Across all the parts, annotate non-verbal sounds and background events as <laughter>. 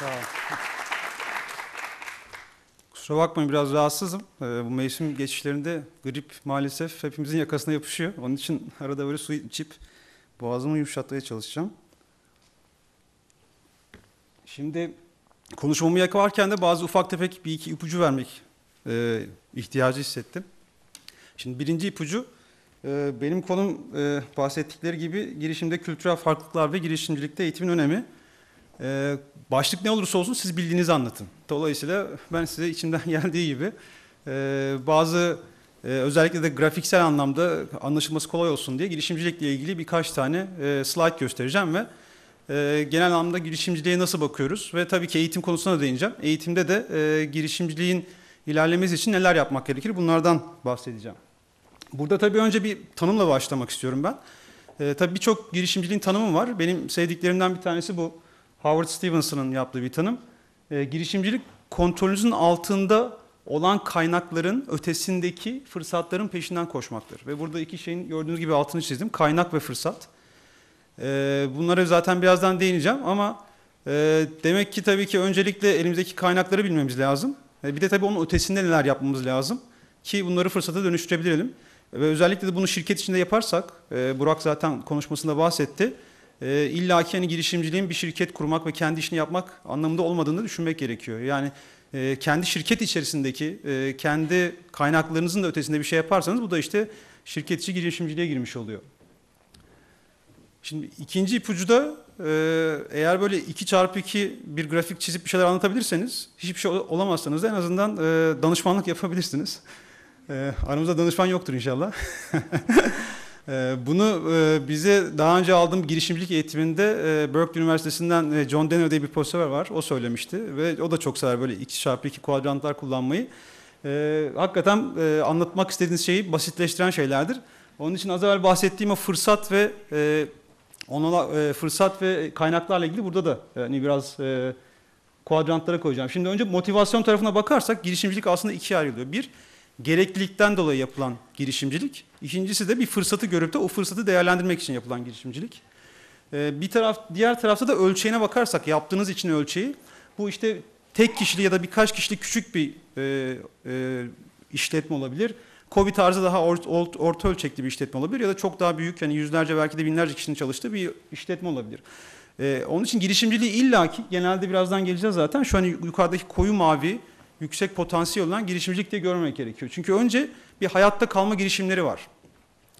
Sağ olun. <laughs> Kusura bakmayın biraz rahatsızım. Ee, bu mevsim geçişlerinde grip maalesef hepimizin yakasına yapışıyor. Onun için arada böyle su içip boğazımı yumuşatmaya çalışacağım. Şimdi konuşmamı yakarken de bazı ufak tefek bir iki ipucu vermek e, ihtiyacı hissettim. Şimdi birinci ipucu e, benim konum e, bahsettikleri gibi girişimde kültürel farklılıklar ve girişimcilikte eğitimin önemi. Ee, başlık ne olursa olsun siz bildiğinizi anlatın. Dolayısıyla ben size içimden <laughs> geldiği gibi e, bazı e, özellikle de grafiksel anlamda anlaşılması kolay olsun diye girişimcilikle ilgili birkaç tane e, slide göstereceğim ve e, genel anlamda girişimciliğe nasıl bakıyoruz ve tabii ki eğitim konusuna da değineceğim. Eğitimde de e, girişimciliğin ilerlemesi için neler yapmak gerekir bunlardan bahsedeceğim. Burada tabii önce bir tanımla başlamak istiyorum ben. E, tabii birçok girişimciliğin tanımı var. Benim sevdiklerimden bir tanesi bu Howard Stevenson'ın yaptığı bir tanım. E, girişimcilik kontrolünüzün altında olan kaynakların ötesindeki fırsatların peşinden koşmaktır. Ve burada iki şeyin gördüğünüz gibi altını çizdim. Kaynak ve fırsat. E, bunlara zaten birazdan değineceğim ama e, demek ki tabii ki öncelikle elimizdeki kaynakları bilmemiz lazım. E, bir de tabii onun ötesinde neler yapmamız lazım ki bunları fırsata dönüştürebilelim. Ve özellikle de bunu şirket içinde yaparsak, e, Burak zaten konuşmasında bahsetti e, illaki hani girişimciliğin bir şirket kurmak ve kendi işini yapmak anlamında olmadığını düşünmek gerekiyor. Yani e, kendi şirket içerisindeki, e, kendi kaynaklarınızın da ötesinde bir şey yaparsanız bu da işte şirketçi girişimciliğe girmiş oluyor. Şimdi ikinci ipucu da e, eğer böyle 2 çarpı 2 bir grafik çizip bir şeyler anlatabilirseniz hiçbir şey olamazsanız da en azından e, danışmanlık yapabilirsiniz. E, aramızda danışman yoktur inşallah. <laughs> Ee, bunu e, bize daha önce aldığım girişimcilik eğitiminde e, Berkeley Üniversitesi'nden e, John Denner diye bir profesör var. O söylemişti ve o da çok sever böyle 2 çarpı 2 kuadrantlar kullanmayı. Ee, hakikaten anlatmak istediğiniz şeyi basitleştiren şeylerdir. Onun için az evvel bahsettiğim o fırsat ve ona fırsat ve kaynaklarla ilgili burada da hani biraz kuadrantlara koyacağım. Şimdi önce motivasyon tarafına bakarsak girişimcilik aslında ikiye ayrılıyor. Bir, gereklilikten dolayı yapılan girişimcilik. İkincisi de bir fırsatı görüp de o fırsatı değerlendirmek için yapılan girişimcilik. Ee, bir taraf, diğer tarafta da ölçeğine bakarsak yaptığınız için ölçeği bu işte tek kişili ya da birkaç kişili küçük bir e, e, işletme olabilir. Covid tarzı daha or, or, orta ölçekli bir işletme olabilir ya da çok daha büyük yani yüzlerce belki de binlerce kişinin çalıştığı bir işletme olabilir. Ee, onun için girişimciliği illaki genelde birazdan geleceğiz zaten şu an yukarıdaki koyu mavi yüksek potansiyel olan girişimcilik de görmek gerekiyor. Çünkü önce bir hayatta kalma girişimleri var.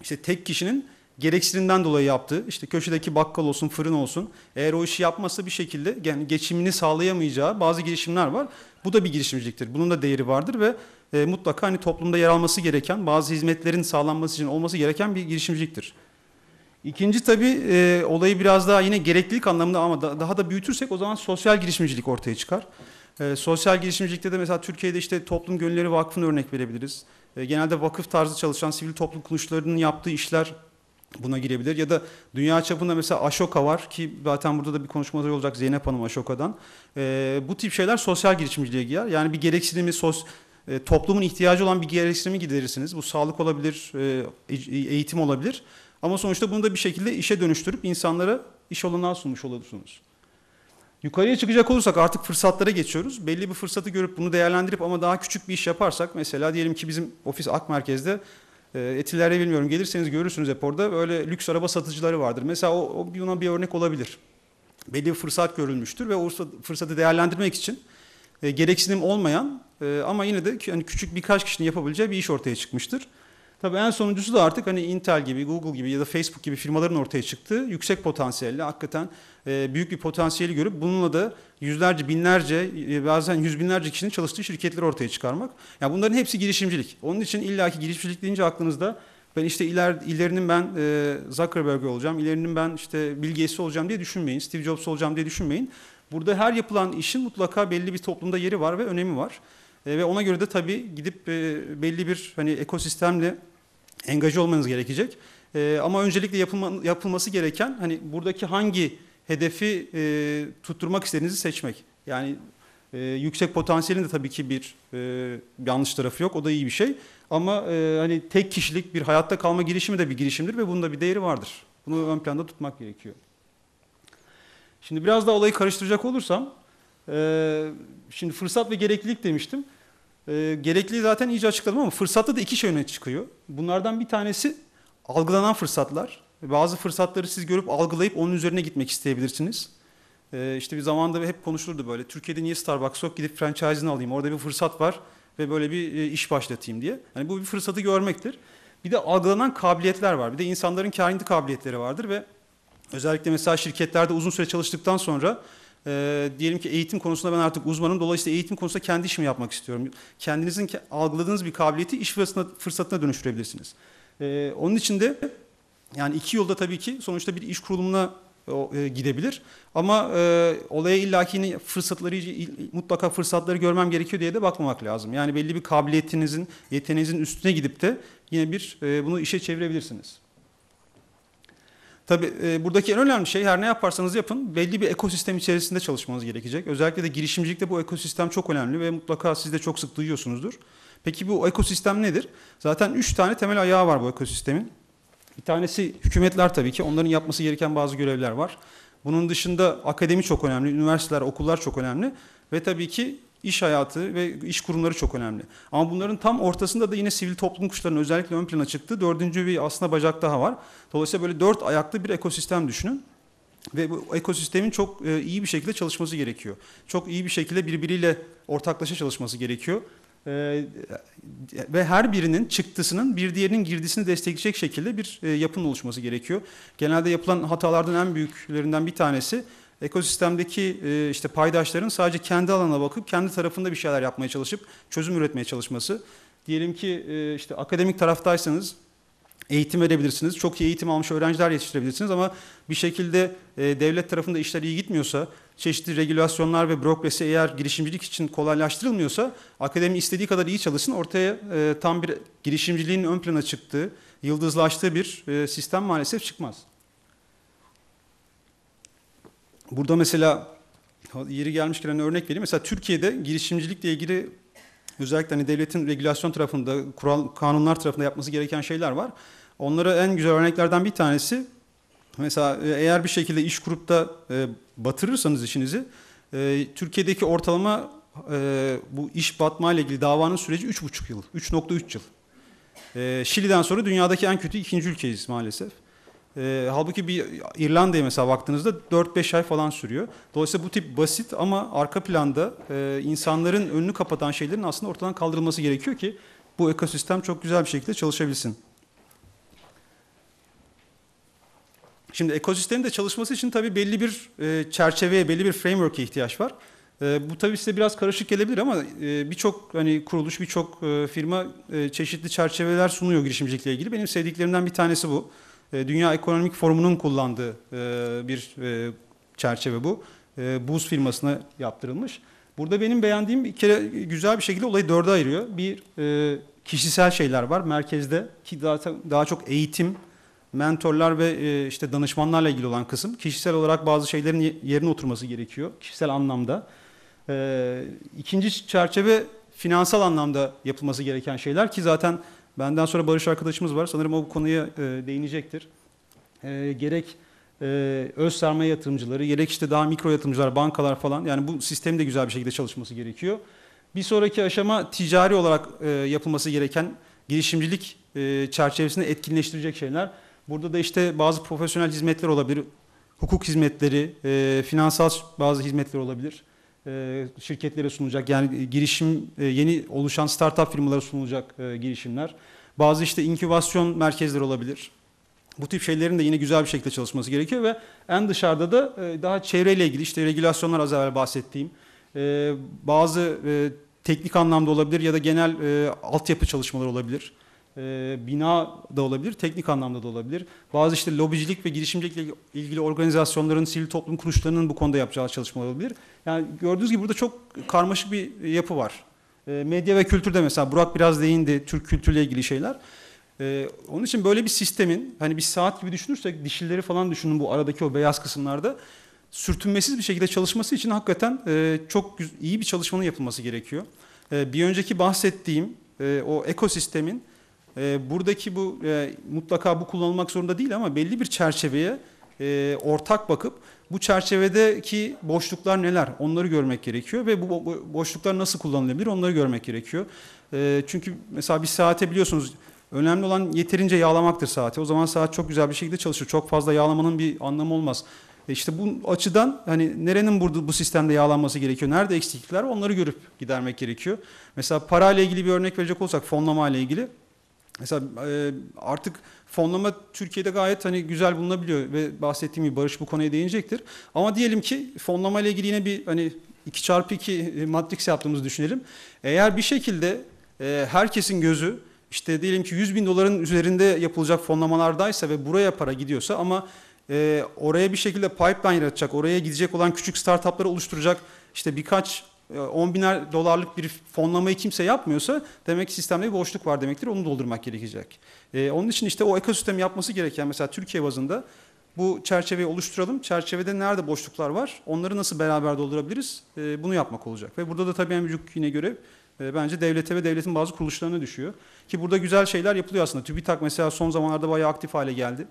İşte tek kişinin gereksininden dolayı yaptığı, işte köşedeki bakkal olsun, fırın olsun, eğer o işi yapmasa bir şekilde yani geçimini sağlayamayacağı bazı girişimler var. Bu da bir girişimciliktir. Bunun da değeri vardır ve e, mutlaka hani toplumda yer alması gereken, bazı hizmetlerin sağlanması için olması gereken bir girişimciliktir. İkinci tabii e, olayı biraz daha yine gereklilik anlamında ama da, daha da büyütürsek o zaman sosyal girişimcilik ortaya çıkar. E, sosyal girişimcilikte de mesela Türkiye'de işte Toplum Gönülleri Vakfı'nı örnek verebiliriz. E, genelde vakıf tarzı çalışan sivil toplum kuruluşlarının yaptığı işler buna girebilir. Ya da dünya çapında mesela Ashoka var ki zaten burada da bir konuşmaları olacak Zeynep Hanım Ashoka'dan. E, bu tip şeyler sosyal girişimciliğe girer. Yani bir gereksinimi, sos, e, toplumun ihtiyacı olan bir gereksinimi giderirsiniz. Bu sağlık olabilir, e, e eğitim olabilir. Ama sonuçta bunu da bir şekilde işe dönüştürüp insanlara iş olanağı sunmuş olursunuz. Yukarıya çıkacak olursak artık fırsatlara geçiyoruz. Belli bir fırsatı görüp bunu değerlendirip ama daha küçük bir iş yaparsak mesela diyelim ki bizim ofis AK Merkez'de e, etilerde bilmiyorum gelirseniz görürsünüz hep orada böyle lüks araba satıcıları vardır. Mesela o, o buna bir örnek olabilir. Belli bir fırsat görülmüştür ve o fırsatı değerlendirmek için e, gereksinim olmayan e, ama yine de yani küçük birkaç kişinin yapabileceği bir iş ortaya çıkmıştır. Tabii en sonuncusu da artık hani Intel gibi, Google gibi ya da Facebook gibi firmaların ortaya çıktığı yüksek potansiyelle hakikaten e, büyük bir potansiyeli görüp bununla da yüzlerce, binlerce, e, bazen yüz binlerce kişinin çalıştığı şirketleri ortaya çıkarmak. Yani bunların hepsi girişimcilik. Onun için illaki girişimcilik deyince aklınızda ben işte iler, ilerinin ben e, Zuckerberg olacağım, ilerinin ben işte Bill olacağım diye düşünmeyin, Steve Jobs olacağım diye düşünmeyin. Burada her yapılan işin mutlaka belli bir toplumda yeri var ve önemi var. ve ona göre de tabii gidip belli bir hani ekosistemle engaje olmanız gerekecek. E, ama öncelikle yapılma, yapılması gereken hani buradaki hangi hedefi e, tutturmak istediğinizi seçmek. Yani e, yüksek potansiyelin de tabii ki bir e, yanlış tarafı yok. O da iyi bir şey. Ama e, hani tek kişilik bir hayatta kalma girişimi de bir girişimdir ve bunun da bir değeri vardır. Bunu ön planda tutmak gerekiyor. Şimdi biraz daha olayı karıştıracak olursam, e, şimdi fırsat ve gereklilik demiştim. E, ee, gerekliği zaten iyice açıkladım ama fırsatta da iki şey öne çıkıyor. Bunlardan bir tanesi algılanan fırsatlar. Bazı fırsatları siz görüp algılayıp onun üzerine gitmek isteyebilirsiniz. E, işte bir zamanda hep konuşulurdu böyle. Türkiye'de niye Starbucks yok gidip franchise'ını alayım. Orada bir fırsat var ve böyle bir e, iş başlatayım diye. Yani bu bir fırsatı görmektir. Bir de algılanan kabiliyetler var. Bir de insanların kendi kabiliyetleri vardır ve özellikle mesela şirketlerde uzun süre çalıştıktan sonra e, diyelim ki eğitim konusunda ben artık uzmanım. Dolayısıyla eğitim konusunda kendi işimi yapmak istiyorum. Kendinizin algıladığınız bir kabiliyeti iş fırsatına, fırsatına dönüştürebilirsiniz. E, onun için de yani iki yolda tabii ki sonuçta bir iş kurulumuna e, gidebilir. Ama e, olaya illaki fırsatları mutlaka fırsatları görmem gerekiyor diye de bakmamak lazım. Yani belli bir kabiliyetinizin, yeteneğinizin üstüne gidip de yine bir e, bunu işe çevirebilirsiniz. Tabii e, buradaki en önemli şey her ne yaparsanız yapın belli bir ekosistem içerisinde çalışmanız gerekecek. Özellikle de girişimcilikte bu ekosistem çok önemli ve mutlaka siz de çok sık duyuyorsunuzdur. Peki bu ekosistem nedir? Zaten 3 tane temel ayağı var bu ekosistemin. Bir tanesi hükümetler tabii ki. Onların yapması gereken bazı görevler var. Bunun dışında akademi çok önemli, üniversiteler, okullar çok önemli. Ve tabii ki İş hayatı ve iş kurumları çok önemli. Ama bunların tam ortasında da yine sivil toplum kuşlarının özellikle ön plana çıktı. Dördüncü bir aslında bacak daha var. Dolayısıyla böyle dört ayaklı bir ekosistem düşünün. Ve bu ekosistemin çok e, iyi bir şekilde çalışması gerekiyor. Çok iyi bir şekilde birbiriyle ortaklaşa çalışması gerekiyor. E, ve her birinin çıktısının bir diğerinin girdisini destekleyecek şekilde bir e, yapının oluşması gerekiyor. Genelde yapılan hatalardan en büyüklerinden bir tanesi ekosistemdeki e, işte paydaşların sadece kendi alana bakıp kendi tarafında bir şeyler yapmaya çalışıp çözüm üretmeye çalışması. Diyelim ki e, işte akademik taraftaysanız eğitim verebilirsiniz. Çok iyi eğitim almış öğrenciler yetiştirebilirsiniz ama bir şekilde e, devlet tarafında işler iyi gitmiyorsa, çeşitli regülasyonlar ve bürokrasi eğer girişimcilik için kolaylaştırılmıyorsa akademi istediği kadar iyi çalışsın. Ortaya e, tam bir girişimciliğin ön plana çıktığı, yıldızlaştığı bir e, sistem maalesef çıkmaz. Burada mesela yeri gelmişken hani örnek vereyim. Mesela Türkiye'de girişimcilikle ilgili özellikle hani devletin regülasyon tarafında, kural kanunlar tarafında yapması gereken şeyler var. Onlara en güzel örneklerden bir tanesi mesela e, eğer bir şekilde iş grupta e, batırırsanız işinizi e, Türkiye'deki ortalama e, bu iş batma ile ilgili davanın süreci 3,5 yıl, 3.3 yıl. E, Şili'den sonra dünyadaki en kötü ikinci ülkeyiz maalesef. E, halbuki bir İrlanda'ya mesela baktığınızda 4-5 ay falan sürüyor. Dolayısıyla bu tip basit ama arka planda e, insanların önünü kapatan şeylerin aslında ortadan kaldırılması gerekiyor ki bu ekosistem çok güzel bir şekilde çalışabilsin. Şimdi ekosistemin de çalışması için tabii belli bir e, çerçeveye, belli bir framework'e ihtiyaç var. E, bu tabii size biraz karışık gelebilir ama e, birçok hani kuruluş, birçok e, firma e, çeşitli çerçeveler sunuyor girişimcilikle ilgili. Benim sevdiklerimden bir tanesi bu. E, Dünya Ekonomik Forumu'nun kullandığı e, bir e, çerçeve bu. Buz firmasına yaptırılmış. Burada benim beğendiğim bir kere güzel bir şekilde olayı dörde ayırıyor. Bir kişisel şeyler var merkezde ki daha, daha çok eğitim, mentorlar ve işte danışmanlarla ilgili olan kısım kişisel olarak bazı şeylerin yerine oturması gerekiyor kişisel anlamda. İkinci çerçeve finansal anlamda yapılması gereken şeyler ki zaten Benden sonra Barış arkadaşımız var. Sanırım o bu konuya e, değinecektir. E, gerek e, öz sermaye yatırımcıları, gerek işte daha mikro yatırımcılar, bankalar falan. Yani bu sistem de güzel bir şekilde çalışması gerekiyor. Bir sonraki aşama ticari olarak e, yapılması gereken girişimcilik e, çerçevesinde etkinleştirecek şeyler. Burada da işte bazı profesyonel hizmetler olabilir. Hukuk hizmetleri, e, finansal bazı hizmetler olabilir. E, şirketlere sunulacak. Yani e, girişim e, yeni oluşan startup firmalara sunulacak girişimler. Bazı işte inkübasyon merkezleri olabilir. Bu tip şeylerin de yine güzel bir şekilde çalışması gerekiyor ve en dışarıda da daha çevreyle ilgili işte regülasyonlar az evvel bahsettiğim bazı teknik anlamda olabilir ya da genel altyapı çalışmaları olabilir. Ee, bina da olabilir, teknik anlamda da olabilir. Bazı işte lobicilik ve girişimcilikle ilgili organizasyonların, sivil toplum kuruluşlarının bu konuda yapacağı çalışmalar olabilir. Yani gördüğünüz gibi burada çok karmaşık bir yapı var. Ee, medya ve kültürde mesela Burak biraz değindi Türk kültürüyle ilgili şeyler. Ee, onun için böyle bir sistemin hani bir saat gibi düşünürsek dişilleri falan düşünün bu aradaki o beyaz kısımlarda sürtünmesiz bir şekilde çalışması için hakikaten e, çok iyi bir çalışmanın yapılması gerekiyor. bir önceki bahsettiğim e, o ekosistemin e, buradaki bu e, mutlaka bu kullanılmak zorunda değil ama belli bir çerçeveye e, ortak bakıp bu çerçevedeki boşluklar neler onları görmek gerekiyor ve bu boşluklar nasıl kullanılabilir onları görmek gerekiyor. E, çünkü mesela bir saate biliyorsunuz önemli olan yeterince yağlamaktır saati. O zaman saat çok güzel bir şekilde çalışır. Çok fazla yağlamanın bir anlamı olmaz. E işte bu açıdan hani nerenin burada bu sistemde yağlanması gerekiyor? Nerede eksiklikler onları görüp gidermek gerekiyor. Mesela parayla ilgili bir örnek verecek olsak fonlama ile ilgili Mesela e, artık fonlama Türkiye'de gayet hani güzel bulunabiliyor ve bahsettiğim gibi Barış bu konuya değinecektir. Ama diyelim ki fonlama ile ilgili yine bir hani 2 çarpı 2 e, matris yaptığımızı düşünelim. Eğer bir şekilde e, herkesin gözü işte diyelim ki 100 bin doların üzerinde yapılacak fonlamalardaysa ve buraya para gidiyorsa ama e, oraya bir şekilde pipeline yaratacak, oraya gidecek olan küçük startupları oluşturacak işte birkaç 10 ee, biner dolarlık bir fonlamayı kimse yapmıyorsa demek ki sistemde bir boşluk var demektir. Onu doldurmak gerekecek. Ee, onun için işte o ekosistem yapması gereken mesela Türkiye bazında bu çerçeveyi oluşturalım. Çerçevede nerede boşluklar var? Onları nasıl beraber doldurabiliriz? Ee, bunu yapmak olacak. Ve burada da tabii en büyük yine görev e, bence devlete ve devletin bazı kuruluşlarına düşüyor. Ki burada güzel şeyler yapılıyor aslında. TÜBİTAK mesela son zamanlarda bayağı aktif hale geldi.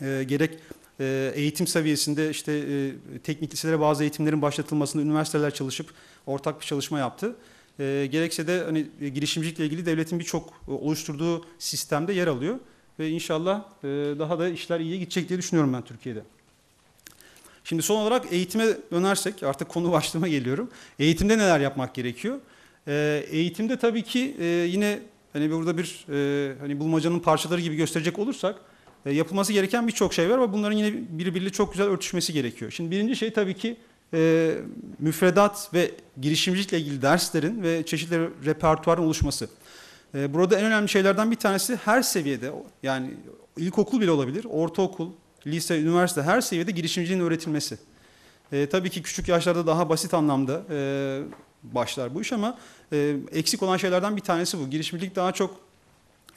E, gerek ee, eğitim seviyesinde işte e, teknik liselere bazı eğitimlerin başlatılmasında üniversiteler çalışıp ortak bir çalışma yaptı. Ee, gerekse de hani e, girişimcilikle ilgili devletin birçok e, oluşturduğu sistemde yer alıyor ve inşallah daha da işler iyiye gidecek diye düşünüyorum ben Türkiye'de. Şimdi son olarak eğitime dönersek artık konu <laughs> başlığıma geliyorum. Eğitimde neler yapmak gerekiyor? Ee, eğitimde tabii ki yine hani burada bir hani bulmacanın parçaları gibi gösterecek olursak e, yapılması gereken birçok şey var ama bunların yine birbiriyle çok güzel örtüşmesi gerekiyor. Şimdi birinci şey tabii ki e, müfredat ve girişimcilikle ilgili derslerin ve çeşitli repertuarın oluşması. E, burada en önemli şeylerden bir tanesi her seviyede yani ilkokul bile olabilir, ortaokul, lise, üniversite her seviyede girişimciliğin öğretilmesi. E, tabii ki küçük yaşlarda daha basit anlamda e, başlar bu iş ama e, eksik olan şeylerden bir tanesi bu. Girişimcilik daha çok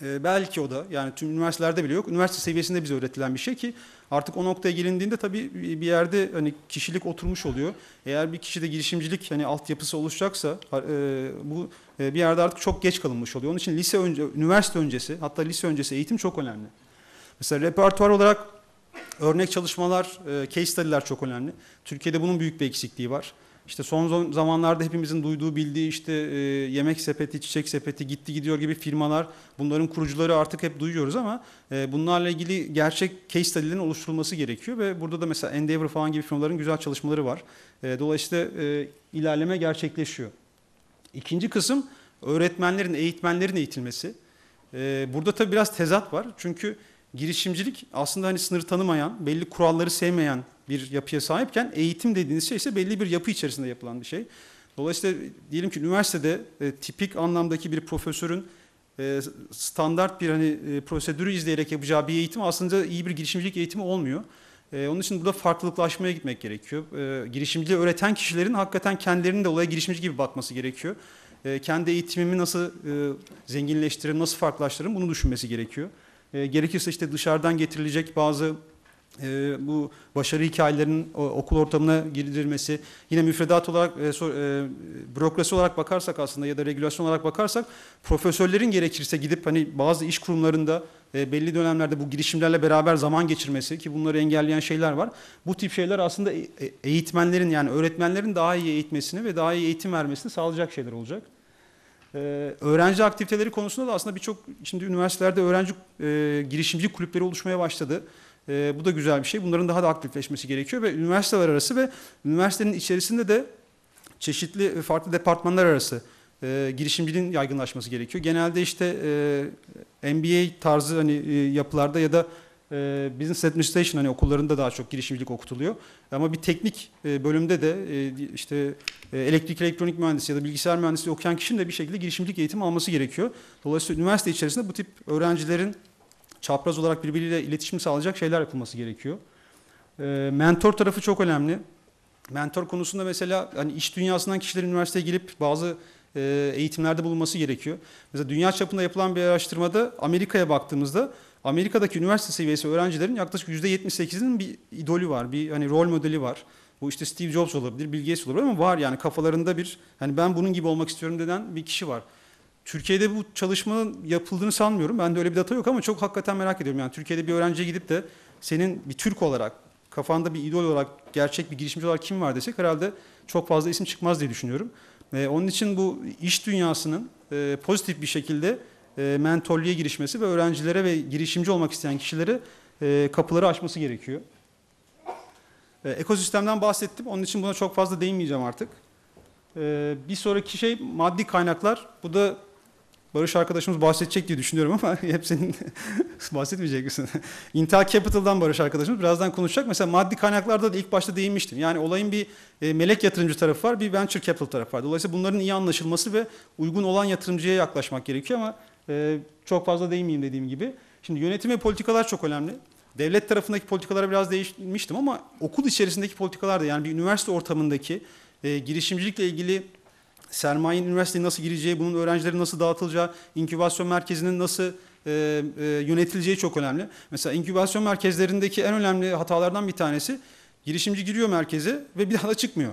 e, belki o da yani tüm üniversitelerde bile yok. Üniversite seviyesinde bize öğretilen bir şey ki artık o noktaya gelindiğinde tabii bir yerde hani kişilik oturmuş oluyor. Eğer bir kişide girişimcilik hani altyapısı oluşacaksa e, bu e, bir yerde artık çok geç kalınmış oluyor. Onun için lise önce üniversite öncesi hatta lise öncesi eğitim çok önemli. Mesela repertuar olarak örnek çalışmalar, e, case study'ler çok önemli. Türkiye'de bunun büyük bir eksikliği var. İşte son zamanlarda hepimizin duyduğu, bildiği işte e, yemek sepeti, çiçek sepeti, gitti gidiyor gibi firmalar, bunların kurucuları artık hep duyuyoruz ama e, bunlarla ilgili gerçek case study'lerin oluşturulması gerekiyor ve burada da mesela Endeavor falan gibi firmaların güzel çalışmaları var. E, dolayısıyla e, ilerleme gerçekleşiyor. İkinci kısım öğretmenlerin, eğitmenlerin eğitilmesi. E, burada tabii biraz tezat var çünkü girişimcilik aslında hani sınır tanımayan, belli kuralları sevmeyen bir yapıya sahipken eğitim dediğiniz şey ise belli bir yapı içerisinde yapılan bir şey. Dolayısıyla diyelim ki üniversitede e, tipik anlamdaki bir profesörün e, standart bir hani e, prosedürü izleyerek yapacağı bir eğitim aslında iyi bir girişimcilik eğitimi olmuyor. E, onun için burada farklılıklaşmaya gitmek gerekiyor. E, girişimciliği öğreten kişilerin hakikaten kendilerinin de olaya girişimci gibi bakması gerekiyor. E, kendi eğitimimi nasıl e, zenginleştiririm, nasıl farklılaştırırım bunu düşünmesi gerekiyor. E, gerekirse işte dışarıdan getirilecek bazı e, bu başarı hikayelerinin o, okul ortamına girilmesi, yine müfredat olarak, e, so, e, bürokrasi olarak bakarsak aslında ya da regülasyon olarak bakarsak profesörlerin gerekirse gidip hani bazı iş kurumlarında e, belli dönemlerde bu girişimlerle beraber zaman geçirmesi ki bunları engelleyen şeyler var. Bu tip şeyler aslında e, e eğitmenlerin yani öğretmenlerin daha iyi eğitmesini ve daha iyi eğitim vermesini sağlayacak şeyler olacak. Ee, öğrenci aktiviteleri konusunda da aslında birçok şimdi üniversitelerde öğrenci e, girişimci kulüpleri oluşmaya başladı. E, bu da güzel bir şey. Bunların daha da aktifleşmesi gerekiyor ve üniversiteler arası ve üniversitenin içerisinde de çeşitli e, farklı departmanlar arası e, girişimciliğin yaygınlaşması gerekiyor. Genelde işte e, MBA tarzı hani e, yapılarda ya da e, Business Administration hani okullarında daha çok girişimcilik okutuluyor. Ama bir teknik e, bölümde de e, işte e, elektrik elektronik mühendisi ya da bilgisayar mühendisliği okuyan kişinin de bir şekilde girişimcilik eğitimi alması gerekiyor. Dolayısıyla üniversite içerisinde bu tip öğrencilerin çapraz olarak birbiriyle iletişim sağlayacak şeyler yapılması gerekiyor. E, mentor tarafı çok önemli. Mentor konusunda mesela hani iş dünyasından kişiler üniversiteye gelip bazı e, eğitimlerde bulunması gerekiyor. Mesela dünya çapında yapılan bir araştırmada Amerika'ya baktığımızda Amerika'daki üniversite seviyesi öğrencilerin yaklaşık %78'inin bir idolü var, bir hani rol modeli var. Bu işte Steve Jobs olabilir, Bill Gates olabilir ama var yani kafalarında bir hani ben bunun gibi olmak istiyorum deden bir kişi var. Türkiye'de bu çalışmanın yapıldığını sanmıyorum. Ben de öyle bir data yok ama çok hakikaten merak ediyorum. Yani Türkiye'de bir öğrenciye gidip de senin bir Türk olarak, kafanda bir idol olarak, gerçek bir girişimci olarak kim var desek herhalde çok fazla isim çıkmaz diye düşünüyorum. Ee, onun için bu iş dünyasının e, pozitif bir şekilde e, mentorluğa girişmesi ve öğrencilere ve girişimci olmak isteyen kişilere e, kapıları açması gerekiyor. E, ekosistemden bahsettim. Onun için buna çok fazla değinmeyeceğim artık. E, bir sonraki şey maddi kaynaklar. Bu da Barış arkadaşımız bahsedecek diye düşünüyorum ama <laughs> hep senin <laughs> bahsetmeyecek misin? <laughs> İntihar Capital'dan Barış arkadaşımız birazdan konuşacak. Mesela maddi kaynaklarda da ilk başta değinmiştim. Yani olayın bir e, melek yatırımcı tarafı var, bir venture capital tarafı var. Dolayısıyla bunların iyi anlaşılması ve uygun olan yatırımcıya yaklaşmak gerekiyor ama e, çok fazla değinmeyeyim dediğim gibi. Şimdi yönetim ve politikalar çok önemli. Devlet tarafındaki politikalara biraz değişmiştim ama okul içerisindeki politikalar da yani bir üniversite ortamındaki e, girişimcilikle ilgili sermayenin üniversiteye nasıl gireceği, bunun öğrencilerin nasıl dağıtılacağı, inkübasyon merkezinin nasıl e, e, yönetileceği çok önemli. Mesela inkübasyon merkezlerindeki en önemli hatalardan bir tanesi girişimci giriyor merkeze ve bir daha da çıkmıyor.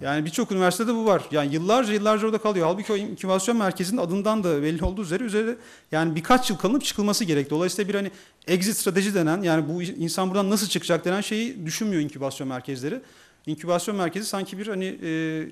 Yani birçok üniversitede bu var. Yani yıllarca yıllarca orada kalıyor. Halbuki o inkübasyon merkezinin adından da belli olduğu üzere üzere yani birkaç yıl kalınıp çıkılması gerek. Dolayısıyla bir hani exit strateji denen yani bu insan buradan nasıl çıkacak denen şeyi düşünmüyor inkübasyon merkezleri. İnkübasyon merkezi sanki bir hani e,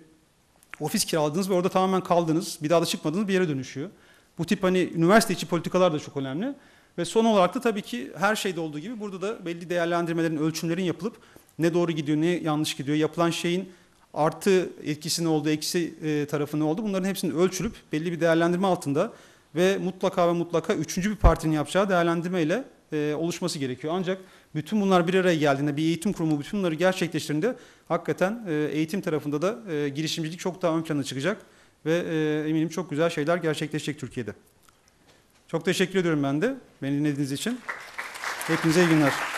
ofis kiraladınız ve orada tamamen kaldınız. Bir daha da çıkmadınız bir yere dönüşüyor. Bu tip hani üniversite içi politikalar da çok önemli. Ve son olarak da tabii ki her şeyde olduğu gibi burada da belli değerlendirmelerin, ölçümlerin yapılıp ne doğru gidiyor, ne yanlış gidiyor, yapılan şeyin artı etkisi ne oldu, eksi e, tarafı ne oldu bunların hepsini ölçülüp belli bir değerlendirme altında ve mutlaka ve mutlaka üçüncü bir partinin yapacağı değerlendirmeyle e, oluşması gerekiyor. Ancak bütün bunlar bir araya geldiğinde, bir eğitim kurumu bütün bunları gerçekleştirdiğinde hakikaten e, eğitim tarafında da e, girişimcilik çok daha ön plana çıkacak ve e, eminim çok güzel şeyler gerçekleşecek Türkiye'de. Çok teşekkür ediyorum ben de beni dinlediğiniz için. Hepinize iyi günler.